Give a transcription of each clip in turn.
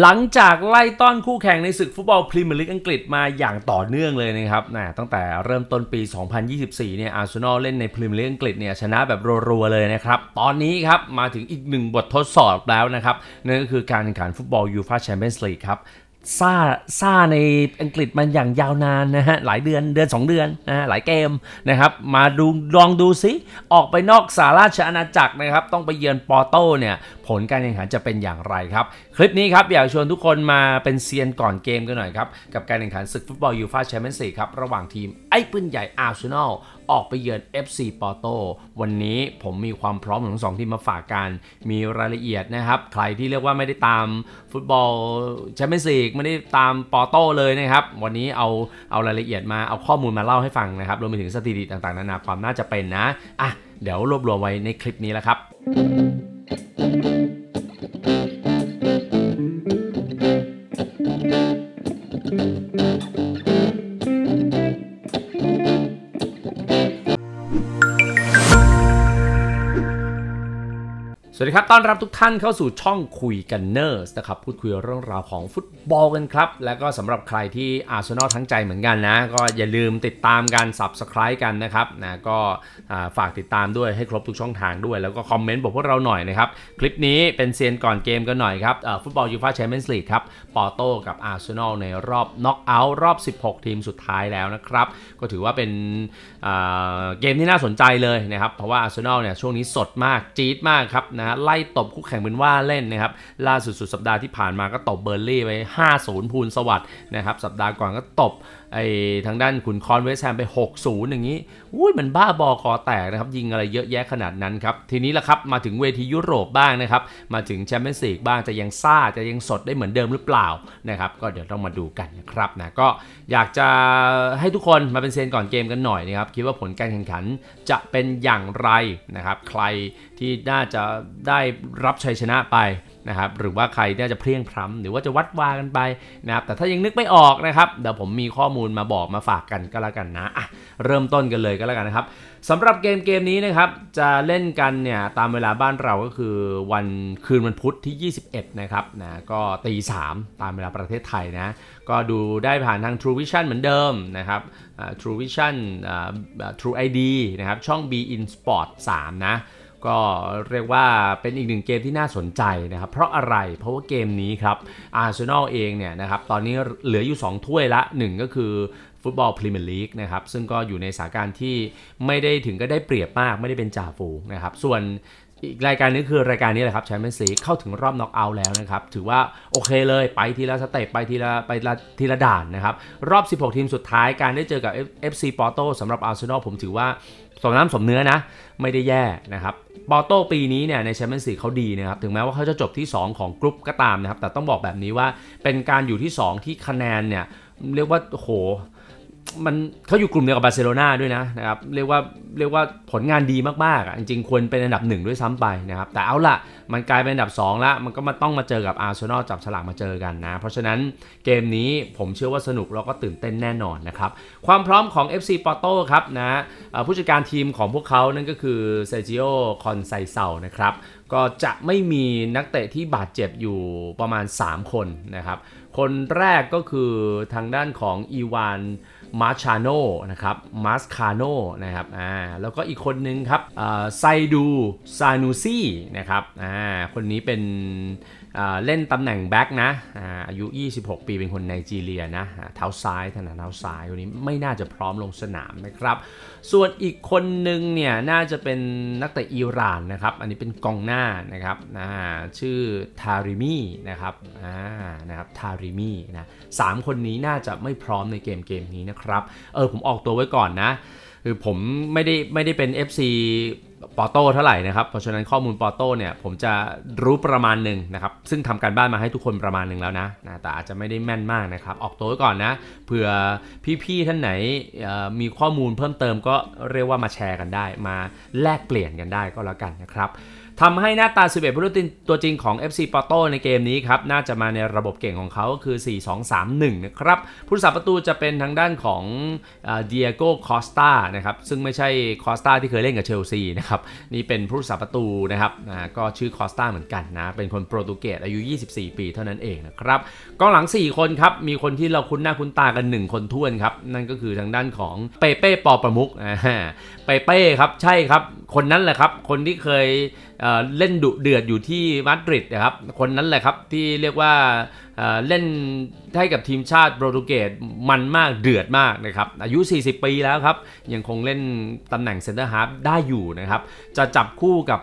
หลังจากไล่ต้อนคู่แข่งในศึกฟุตบอลพรีเมียร์ลีกอังกฤษมาอย่างต่อเนื่องเลยนะครับนะตั้งแต่เริ่มต้นปี 2024 เนี่ยอาร์เซนอลเล่นในพรีเมียร์ลีกอังกฤษเนี่ย ชนะแบบรัวๆเลยนะครับ ตอนนี้ครับ มาถึงอีกหนึ่งบททดสอบแล้วนะครับ นั่นก็คือการแข่งขันฟุตบอลยูฟ่าแชมเปี้ยนส์ลีกครับซ่าซ่าในอังกฤษมันอย่างยาวนานนะฮะ หลายเดือนเดือน 2 เดือนนะฮะหลายเกมนะครับ มาดูลองดูซิ ออกไปนอกสาราชอาณาจักรนะครับ ต้องไปเยือนปอร์โตเนี่ย ผลการแข่งขันจะเป็นอย่างไรครับ คลิปนี้ครับอยากชวนทุกคนมาเป็นเซียนก่อนเกมกันหน่อยครับ กับการแข่งขันศึกฟุตบอลยูฟ่าแชมเปี้ยนส์ลีกครับ ระหว่างทีมไอ้ปืนใหญ่อาร์เซนอลออกไปเยือน FC ปอโตวันนี้ผมมีความพร้อมของงสองทีมมาฝากกันมีรายละเอียดนะครับ ใครที่เรียกว่าไม่ได้ตามฟุตบอลแชมเปี้ยนส์ลีก ไม่ได้ตามปอโต เลยนะครับ วันนี้เอาเอารายละเอียดมาเอาข้อมูลมาเล่าให้ฟังนะครับ รวมไปถึงสถิติต่างๆนานาความน่าจะเป็นนะอ่ะ เดี๋ยวรวบรวมไว้ในคลิปนี้แล้วครับดีครับต้อนรับทุกท่านเข้าสู่ช่องคุยกันเนอร์สนะครับพูดคุยเรื่องราวของฟุตบอลกันครับ แล้วก็สำหรับใครที่อาร์เซนอลทั้งใจเหมือนกันนะก็อย่าลืมติดตามการสับสคร i b กันนะครับนะก็ฝากติดตามด้วยให้ครบทุกช่องทางด้วยแล้วก็คอมเมนต์บอกพวกเราหน่อยนะครับคลิปนี้เป็นเซียนก่อนเกมกันหน่อยครับฟุตบอลยูฟ่าแชมเปี้ยนส์ลีกครับปอโต้กับอาร์เซนอลในรอบน็อกเอาท์รอบ 16 ทีมสุดท้ายแล้วนะครับก็ถือว่าเป็นเกมที่น่าสนใจเลยนะครับเพราะว่าอาร์เซนอลเนี่ยช่วงนี้สดมากจี๊ดมากครับนะไล่ตบคู่แข่งเป็นว่าเล่นนะครับ ล่าสุดสุดสัปดาห์ที่ผ่านมาก็ตบเบอร์ลี่ไป 5-0 พูนสวัสด์นะครับ สัปดาห์ก่อนก็ตบไอ้ทางด้านขุนคอนเวสแฮมไป 6-0 อย่างนี้อุ้ยมันบ้าบอคอแตกนะครับ ยิงอะไรเยอะแยะขนาดนั้นครับ ทีนี้ละครับมาถึงเวทียุโรปบ้างนะครับ มาถึงแชมเปี้ยนส์ลีกบ้างจะยังซ่าจะยังสดได้เหมือนเดิมหรือเปล่านะครับ ก็เดี๋ยวต้องมาดูกันนะครับนะก็อยากจะให้ทุกคนมาเป็นเซนก่อนเกมกันหน่อยนะครับคิดว่าผลการแข่งขันจะเป็นอย่างไรนะครับใครที่น่าจะไดได้รับชัยชนะไปนะครับหรือว่าใครน่าจะเพลียงพรำหรือว่าจะวัดวากันไปนะครับแต่ถ้ายังนึกไม่ออกนะครับเดี๋ยวผมมีข้อมูลมาบอกมาฝากกันก็แล้ว กันนะะเริ่มต้นกันเลยก็แล้ว กันนะครับสำหรับเกมเกมนี้นะครับ จะเล่นกันเนี่ยตามเวลาบ้านเราก็คือวันคืนวันพุธที่ 21 นะครับนะก็ตีสามตามเวลาประเทศไทยนะ ก็ดูได้ผ่านทาง True Vision เหมือนเดิมนะครับ True Vision True ID นะครับช่อง B in Sport 3 นะก็เรียกว่าเป็นอีกหนึ่งเกมที่น่าสนใจนะครับ เพราะอะไร เพราะว่าเกมนี้ครับอาร์เซนอลเองเนี่ยนะครับ ตอนนี้เหลืออยู่ 2 ถ้วยละ 1 ก็คือฟุตบอลพรีเมียร์ลีกนะครับ ซึ่งก็อยู่ในสถานการณ์ที่ไม่ได้ถึงก็ได้เปรียบมากไม่ได้เป็นจ่าฝูงนะครับ ส่วนอีกรายการนี้คือรายการนี้แหละครับแชมเปี้ยนซีเข้าถึงรอบน็อกเอาท์แล้วนะครับ ถือว่าโอเคเลยไปทีละสเต็ปไปทีละไปละทีละด่านนะครับ รอบ 16 ทีมสุดท้ายการได้เจอกับ FC p o r t ตสำหรับอาร์เซนอลผมถือว่าสมน้ำสมเนื้อนะ ไม่ได้แย่นะครับปอร์โตปีนี้เนี่ยในแชมเปี้ยนส์ลีกเขาดีนะครับ ถึงแม้ว่าเขาจะจบที่ 2 ของกรุ๊ปก็ตามนะครับ แต่ต้องบอกแบบนี้ว่าเป็นการอยู่ที่ 2 ที่คะแนนเนี่ยเรียกว่าโหมันเขาอยู่กลุ่มเดียวกับบาร์เซโลนาด้วยนะนะครับ เรียกว่าเรียกว่าผลงานดีมากๆอ่ะจริง ๆ ควรเป็นอันดับหนึ่งด้วยซ้ำไปนะครับ แต่เอาละมันกลายเป็นอันดับ2ละมันก็มาต้องมาเจอกับอาร์เซนอลจับฉลากมาเจอกันนะ เพราะฉะนั้นเกมนี้ผมเชื่อว่าสนุกแล้วก็ตื่นเต้นแน่นอนนะครับ ความพร้อมของ FC p o r t o ครับนะผู้จัดการทีมของพวกเขานั่นก็คือเซจิโอคอนไซเซานะครับก็จะไม่มีนักเตะที่บาดเจ็บอยู่ประมาณ 3 คนนะครับคนแรกก็คือทางด้านของอีวานมาชาโนนะครับ มาสคาโนนะครับ อ่า แล้วก็อีกคนนึงครับไซดู ซานูซี่นะครับ อ่า คนนี้เป็นเล่นตำแหน่งแบ็กนะอายุ 26 ปีเป็นคนไนจีเรียนะเท้าซ้ายถนัดเท้าซ้ายคนนี้ไม่น่าจะพร้อมลงสนามนะครับ ส่วนอีกคนหนึ่งเนี่ยน่าจะเป็นนักเตะอิหร่านนะครับ อันนี้เป็นกองหน้านะครับชื่อทาริมีนะครับนะครับ ทาริมีนะสามคนนี้น่าจะไม่พร้อมในเกมเกมนี้นะครับ เออ ผมออกตัวไว้ก่อนนะ คือผมไม่ได้ไม่ได้เป็น FC ปอโต้เท่าไหร่นะครับ เพราะฉะนั้นข้อมูลปอโต้เนี่ยผมจะรู้ประมาณหนึ่งนะครับ ซึ่งทำการบ้านมาให้ทุกคนประมาณหนึ่งแล้วนะนะแต่อาจจะไม่ได้แม่นมากนะครับ ออกตัวไว้ก่อนนะ เผื่อพี่ๆท่านไหนมีข้อมูลเพิ่มเติม ก็เรียกว่ามาแชร์กันได้ มาแลกเปลี่ยนกันได้ก็แล้วกันนะครับทำให้หน้าตา 11ผู้เล่นตัวจริงของ FC Porto ในเกมนี้ครับ น่าจะมาในระบบเก่งของเขา ก็คือ 4-2-3-1 นะครับ ผู้รักษาประตูจะเป็นทางด้านของเดียโก้คอสตานะครับ ซึ่งไม่ใช่คอสตาที่เคยเล่นกับเชลซีนะครับ นี่เป็นผู้รักษาประตูนะครับก็ชื่อคอสตาเหมือนกันนะ เป็นคนโปรตุเกสอายุ 24 ปีเท่านั้นเองนะครับกองหลัง 4 คนครับ มีคนที่เราคุ้นหน้าคุ้นตากัน 1 คนท้วนครับนั่นก็คือทางด้านของเปเป้ปอประมุกไปเป้ครับใช่ครับ คนนั้นแหละครับคนที่เคยเเล่นดุเดือดอยู่ที่มาดริดนะครับคนนั้นแหละครับที่เรียกว่าเเล่นให้กับทีมชาติโปรตุเกสมันมากเดือดมากนะครับอายุ40 ปีแล้วครับยังคงเล่นตำแหน่งเซนเตอร์ฮาร์ฟได้อยู่นะครับ จะจับคู่กับ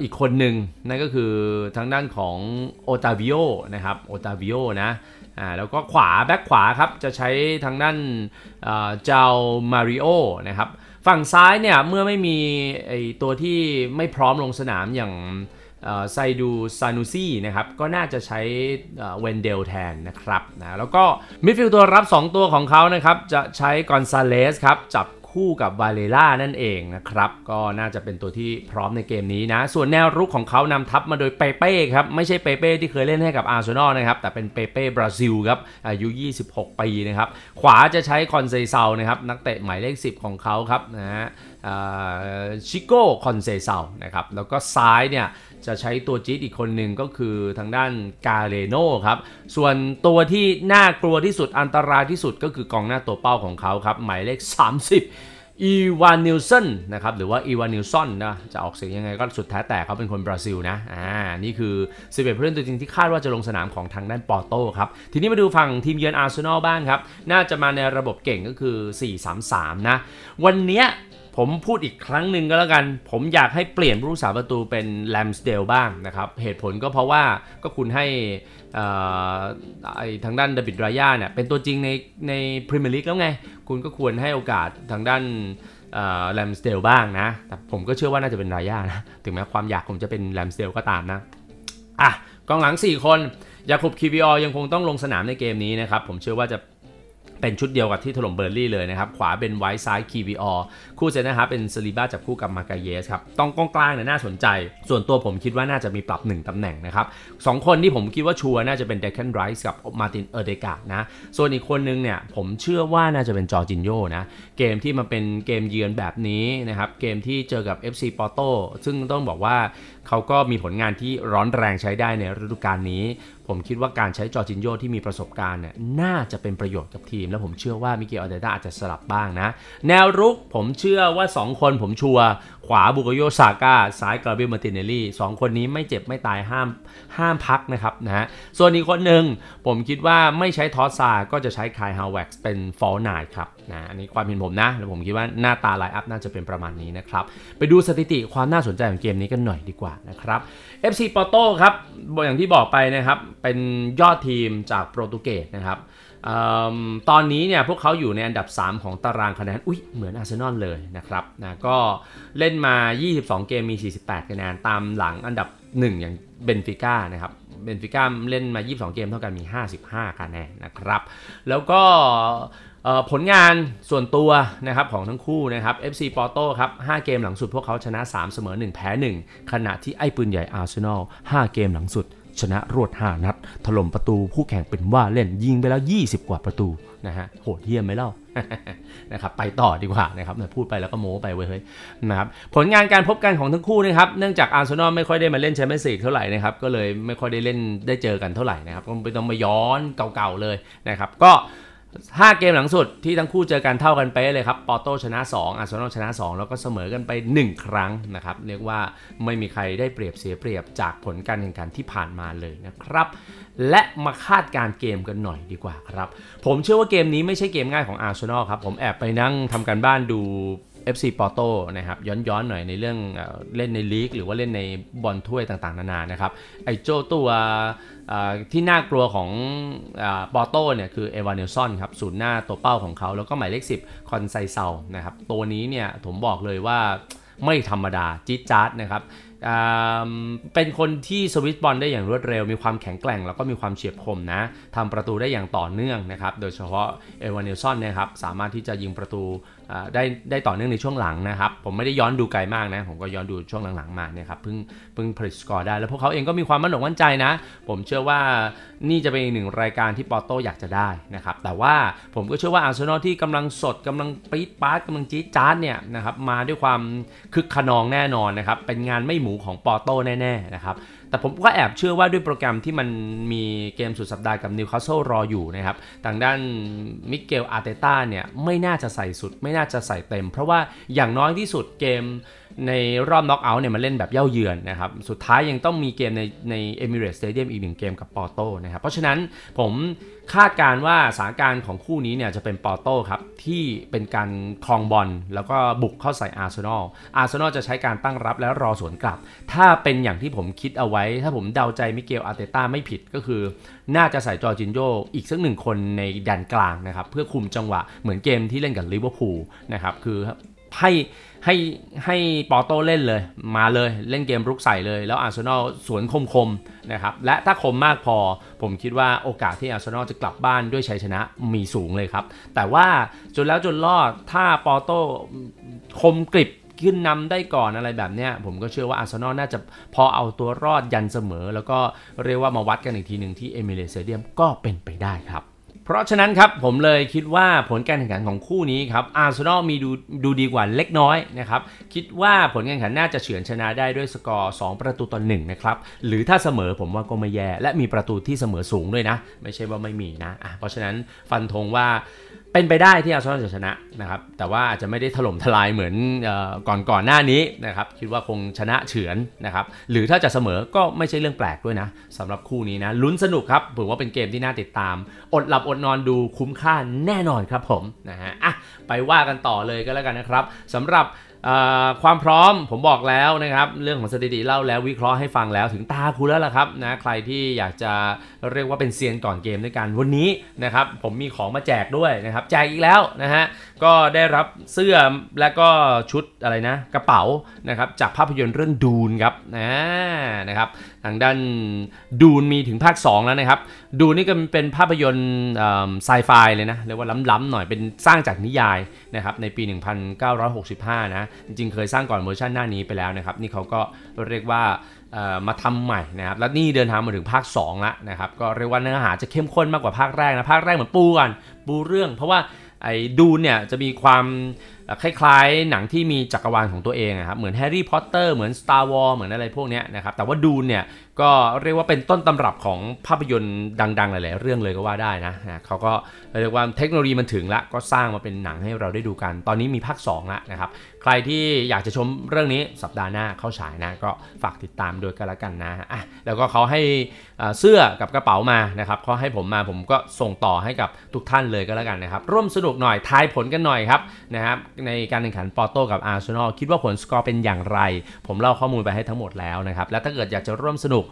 อีกคนหนึ่งนั่นก็คือทางด้านของโอตาวิโอนะครับโอตาวิโอนะแล้วก็ขวาแบ็คขวาครับจะใช้ทางด้านเจ้ามาริโอนะครับฝั่งซ้ายเนี่ยเมื่อไม่มีไอตัวที่ไม่พร้อมลงสนามอย่างไซดูซานูซี่นะครับ ก็น่าจะใช้เวนเดลแทนนะครับนะแล้วก็มิดฟิลด์ตัวรับ 2 ตัวของเขานะครับ จะใช้กอนซาเลสครับจับคู่กับวาเลล่านั่นเองนะครับ ก็น่าจะเป็นตัวที่พร้อมในเกมนี้นะ ส่วนแนวรุกของเขานำทัพมาโดยเปเป้ครับ ไม่ใช่เปเป้ที่เคยเล่นให้กับอาร์เซนอลนะครับ แต่เป็นเปเป้บราซิลครับอายุ 26 ปีนะครับ ขวาจะใช้คอนเซเซานะครับ นักเตะหมายเลข 10 ของเขาครับนะฮะชิโก้คอนเซซานะครับแล้วก็ซ้ายเนี่ยจะใช้ตัวจี๊ดอีกคนหนึ่งก็คือทางด้านกาเลโนครับส่วนตัวที่น่ากลัวที่สุดอันตรายที่สุดก็คือกองหน้าตัวเป้าของเขาครับหมายเลข30อีวานนิลสันนะครับหรือว่าอีวานนิลสันนะจะออกเสียงยังไงก็สุดแท้แต่เขาเป็นคนบราซิลนะอ่านี่คือ 11ผู้เล่นตัวจริงที่คาดว่าจะลงสนามของทางด้านปอร์โตครับทีนี้มาดูฝั่งทีมเยือนอาร์เซนอลบ้างครับน่าจะมาในระบบเก่งก็คือ 4-3-3นะวันเนี้ยผมพูดอีกครั้งหนึ่งก็แล้วกัน ผมอยากให้เปลี่ยนผู้รักษาประตูเป็นแลมสเดลบ้างนะครับ เหตุผลก็เพราะว่าก็คุณให้ทางด้านเดบิดรายาเนี่ยเป็นตัวจริงในในพรีเมียร์ลีกแล้วไง คุณก็ควรให้โอกาสทางด้านแลมสเดลบ้างนะ แต่ผมก็เชื่อว่าน่าจะเป็นรายานะ ถึงแม้ความอยากผมจะเป็นแลมสเดลก็ตามนะ อ่ะกองหลัง 4 คน ยาคุบคีบีอยังคงต้องลงสนามในเกมนี้นะครับ ผมเชื่อว่าจะเป็นชุดเดียวกับที่ถล่มเบอร์ลี่เลยนะครับ ขวาเป็นไวท์ซ้ายคีวีออคู่เซนนะครับ เป็นซาลิบ้าจับคู่กับมากาเยสครับ ต้องกล้องกลางเนี่ยน่าสนใจ ส่วนตัวผมคิดว่าน่าจะมีปรับ 1ตำแหน่งนะครับสคนที่ผมคิดว่าชัวร์น่าจะเป็นเดคันไรส์กับมาตินเอเดกานะ ส่วนอีกคนนึงเนี่ย ผมเชื่อว่าน่าจะเป็นจอจินโยนะ เกมที่มันเป็นเกมเยือนแบบนี้นะครับ เกมที่เจอกับ FC ปอโตซึ่งต้องบอกว่าเขาก็มีผลงานที่ร้อนแรงใช้ได้ในฤดูกาลนี้ ผมคิดว่าการใช้จอจินโยที่มีประสบการณ์เนี่ยน่าจะเป็นประโยชน์กับทีม และผมเชื่อว่ามิเกลอเดต้าอาจจะสลับบ้างนะ แนวรุกผมเชื่อว่า 2 คนผมชัวร์ขวาบุกโยซาก้าซ้ายกาเบรียลมาตินเนลลี่สองคนนี้ไม่เจ็บไม่ตายห้ามห้ามพักนะครับนะฮะส่วนอีกคนหนึ่งผมคิดว่าไม่ใช้ทอสซาก็จะใช้คายฮาวเว็กซ์เป็นฟอลนายครับนะอันนี้ความเห็นผมนะแล้วผมคิดว่าหน้าตาไลน์อัพน่าจะเป็นประมาณนี้นะครับไปดูสถิติความน่าสนใจของเกมนี้กันหน่อยดีกว่านะครับ FC Porto ครับอย่างที่บอกไปนะครับเป็นยอดทีมจากโปรตุเกสนะครับออตอนนี้เนี่ยพวกเขาอยู่ในอันดับ 3 ของตารางคะแนนอุ้ยเหมือนอาร์เซนอลเลยนะครับนะก็เล่นมา 22 เกมมี 48 คะแนนตามหลังอันดับ 1 อย่างเบนฟิก้านะครับเบนฟิก้า เล่นมา 22 เกมเท่ากันมี 55 คะแนนนะครับแล้วก็ผลงานส่วนตัวนะครับของทั้งคู่นะครับ FC Porto ครับ 5 เกมหลังสุด พวกเขาชนะ 3 เสมอ 1 แพ้ 1 ขณะที่ไอ้ปืนใหญ่อาร์เซนอล5 เกมหลังสุด ชนะรวด 5 นัด ถล่มประตูคู่แข่งเป็นว่าเล่นยิงไปแล้ว 20 กว่าประตูนะฮะโหดเยี่ยมไหมเล่านะครับไปต่อดีกว่านะครับพูดไปแล้วก็โม้ไปเว้ยนะครับผลงานการพบกันของทั้งคู่นะครับเนื่องจากอาร์เซนอลไม่ค่อยได้มาเล่นแชมเปี้ยนส์ลีกเท่าไหร่นะครับก็เลยไม่ค่อยได้เล่นได้เจอกันเท่าไหร่นะครับก็ไม่ต้องมาย้อนเก่าๆเลยนะครับก็้าเกมหลังสุดที่ทั้งคู่เจอกันเท่ากันไปเลยครับปอโตชนะ2อาร์เซนอลชนะ2แล้วก็เสมอกันไป 1 ครั้งนะครับเรียกว่าไม่มีใครได้เปรียบเสียเปรียบจากผลการแข่งขันที่ผ่านมาเลยนะครับ และมาคาดการเกมกันหน่อยดีกว่าครับ ผมเชื่อว่าเกมนี้ไม่ใช่เกมง่ายของอาร์เซนอลครับ ผมแอบไปนั่งทำการบ้านดู FC Porto นะครับย้อนๆหน่อยในเรื่องเล่นในลีกหรือว่าเล่นในบอลถ้วยต่างๆนานานะครับ ไอโจตัวที่น่ากลัวของปอโตเนี่ยคือเอวานิลซอนครับศูนย์หน้าตัวเป้าของเขา แล้วก็หมายเลข 10คอนไซเซลนะครับ ตัวนี้เนี่ยผมบอกเลยว่าไม่ธรรมดาจิ๊จัดนะครับเป็นคนที่สวิตบอลได้อย่างรวดเร็ว มีความแข็งแกร่ง แล้วก็มีความเฉียบคมนะทำประตูได้อย่างต่อเนื่องนะครับโดยเฉพาะเอวานิลซอนนะครับ สามารถที่จะยิงประตูได้ได้ต่อเนื่องในช่วงหลังนะครับ ผมไม่ได้ย้อนดูไกลมากนะ ผมก็ย้อนดูช่วงหลังๆมาเนี่ยครับ เพิ่งเพิ่งผลิตสกอร์ได้ แล้วพวกเขาเองก็มีความมั่นคงมั่นใจนะ ผมเชื่อว่านี่จะเป็นหนึ่งรายการที่ปอโต้อยากจะได้นะครับแต่ว่าผมก็เชื่อว่าอาร์เซนอลที่กำลังสดกำลังปี๊ดปาร์ตกำลังจี๊ดจ๊าดเนี่ยนะครับมาด้วยความคึกขนองแน่นอนนะครับเป็นงานไม่หหมูของปอโต้แน่ ๆ นะครับแต่ผมก็แอบเชื่อว่าด้วยโปรแกรมที่มันมีเกมสุดสัปดาห์กับนิวคาสเซิลรออยู่นะครับทางด้านมิเกลอาร์เตต้าเนี่ยไม่น่าจะใส่สุด ไม่น่าจะใส่เต็ม เพราะว่าอย่างน้อยที่สุดเกมในรอบน็อกเอาท์เนี่ยมันเล่นแบบเย่าเยือนนะครับ สุดท้ายยังต้องมีเกมในในเอมิเรตสเตเดียมอีกหนึ่งเกมกับปอร์โตนะครับ เพราะฉะนั้นผมคาดการว่าสถานการณ์ของคู่นี้เนี่ยจะเป็นปอร์โตครับที่เป็นการคลองบอลแล้วก็บุกเข้าใส่อาร์เซนอลอาร์เซนอลจะใช้การตั้งรับแล้วรอสวนกลับ ถ้าเป็นอย่างที่ผมคิดเอาไว้ว้ถ้าผมเดาใจมิเกลอาร์เตต้าไม่ผิดก็คือน่าจะใส่จอจินโยอีกสักหนึ่งคนในแดนกลางนะครับ เพื่อคุมจังหวะเหมือนเกมที่เล่นกับลิเวอร์พูลนะครับ คือให้ให้ให้ปอโต้เล่นเลยมาเลยเล่นเกมรุกใส่เลยแล้วอาร์เซนอลสวนคมๆนะครับ และถ้าคมมากพอผมคิดว่าโอกาสที่อาร์เซนอลจะกลับบ้านด้วยชัยชนะมีสูงเลยครับ แต่ว่าจนแล้วจนรอดถ้าปอโต้คมกริบขึ้นนำได้ก่อนอะไรแบบเนี้ยผมก็เชื่อว่าอาร์เซนอลน่าจะพอเอาตัวรอดยันเสมอ แล้วก็เรียกว่ามาวัดกันอีกทีหนึ่งที่เอมิเรตสเตเดียมก็เป็นไปได้ครับเพราะฉะนั้นครับ ผมเลยคิดว่าผลการแข่งขันของคู่นี้ครับอาร์เซนอลมีดูดูดีกว่าเล็กน้อยนะครับคิดว่าผลการแข่งขันน่าจะเฉือนชนะได้ด้วยสกอร์2ประตูต่อหนึ่งนะครับหรือถ้าเสมอผมว่าก็ไม่แย่และมีประตูที่เสมอสูงด้วยนะไม่ใช่ว่าไม่มีนะะเพราะฉะนั้นฟันธงว่าเป็นไปได้ที่อาร์เซนอลจะชนะนะครับ แต่ว่าอาจจะไม่ได้ถล่มทลายเหมือนอก่อนก่อนหน้านี้นะครับคิดว่าคงชนะเฉือนนะครับหรือถ้าจะเสมอก็ไม่ใช่เรื่องแปลกด้วยนะสำหรับคู่นี้นะลุ้นสนุกครับผมว่าเป็นเกมที่น่าติดตามอดหลับอดนอนดูคุ้มค่าแน่นอนครับ ผมนะฮะอ่ะไปว่ากันต่อเลยก็แล้วกันนะครับสำหรับความพร้อมผมบอกแล้วนะครับเรื่องของสถิติเล่าแล้ววิเคราะห์ให้ฟังแล้วถึงตาคุณแล้วล่ะครับนะใครที่อยากจะเรียกว่าเป็นเซียนก่อน เกม ด้วยกัน วันนี้นะครับผมมีของมาแจกด้วยนะครับแจกอีกแล้วนะฮะก็ได้รับเสื้อและก็ชุดอะไรนะ กระเป๋านะครับจากภาพยนตร์เรื่องดูนครับนะนะครับางด้านดูนมีถึงภาค2แล้วนะครับดูนี่ก็เป็นภาพยนตร์ไซไฟเลยนะเรียกว่าล้ำๆหน่อยเป็นสร้างจากนิยายนะครับในปี 1965นะจริง ๆ เคยสร้างก่อนเวอร์ชันหน้านี้ไปแล้วนะครับนี่เขาก็เรียกว่ามาทำใหม่นะครับแล้วนี่เดินทางมาถึงภาค2แล้วนะครับก็เรียกว่าเนื้อหาจะเข้มข้นมากกว่าภาคแรกนะภาคแรกเหมือนปูกันปูเรื่อง เพราะว่าไอ้ดูเนี่ยจะมีความคล้ายๆหนังที่มีจักรวาลของตัวเองนะครับเหมือนแฮร์รี่พอตเตอร์เหมือน Star w a r ์เหมือนอะไรพวกนี้นะครับแต่ว่าดูนเนี่ยก็เรียกว่าเป็นต้นตำรับของภาพยนตร์ดังๆ หลาย ๆ เรื่องเลยก็ว่าได้นะ เขาก็เรียกว่าเทคโนโลยีมันถึงละก็สร้างมาเป็นหนังให้เราได้ดูกัน ตอนนี้มีภาค2ละนะครับครที่อยากจะชมเรื่องนี้สัปดาห์หน้าเข้าฉายนะก็ฝากติดตามด้วยกันละกันนะอ่ะแล้วก็เขาให้เสื้อกับกระเป๋ามานะครับเขาให้ผมมาผมก็ส่งต่อให้กับทุกท่านเลยก็แล้วกันนะครับร่วมสนุกหน่อยทายผลกันหน่อยครับนะครับในการแข่งขันปอโต้กับอาร์เซนอลคิดว่าผลสกอร์เป็นอย่างไร ผมเล่าข้อมูลไปให้ทั้งหมดแล้วนะครับและถ้าเกิดอยากจะร่วมสนุก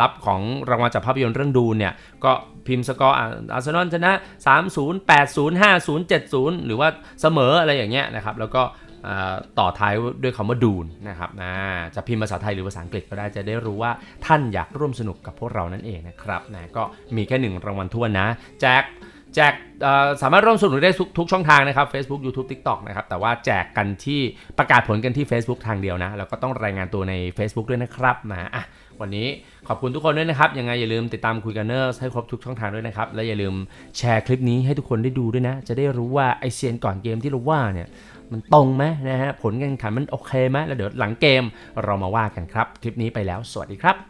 รับของรางวัลจากภาพยนตร์เรื่องดูเนี่ยก็พิมพ์สกอร์อาร์เซนอลชนะ30 80 50 70 หรือว่าเสมออะไรอย่างเงี้ยนะครับแล้วก็ต่อท้ายด้วยคำว่าดูนนะครับจะพิมพ์ภาษาไทยหรือภาษาอังกฤษก็ได้จะได้รู้ว่าท่านอยากร่วมสนุกกับพวกเรานั่นเองนะครับนะก็มีแค่หนึ่งรางวัลทั่วนะ แจก แจกสามารถร่วมสนุกได้ทุกช่องทางนะครับ Facebook YouTube TikTok นะครับ แต่ว่าแจกกันที่ประกาศผลกันที่ Facebook ทางเดียวนะ แล้วก็ต้องรายงานตัวใน Facebook ด้วยนะครับนะอ่ะวันนี้ขอบคุณทุกคนด้วยนะครับ ยังไงอย่าลืมติดตามคุยกันเนอร์ให้ครบทุกช่องทางด้วยนะครับ และอย่าลืมแชร์คลิปนี้ให้ทุกคนได้ดูด้วยนะ จะได้รู้ว่าไอเซียน ก่อนเกมที่เราว่าเนี่ยมันตรงไหมนะฮะผลการแข่งขันมันโอเคไหมแล้วเดี๋ยวหลังเกม เรามาว่ากันครับคลิปนี้ไปแล้วสวัสดีครับ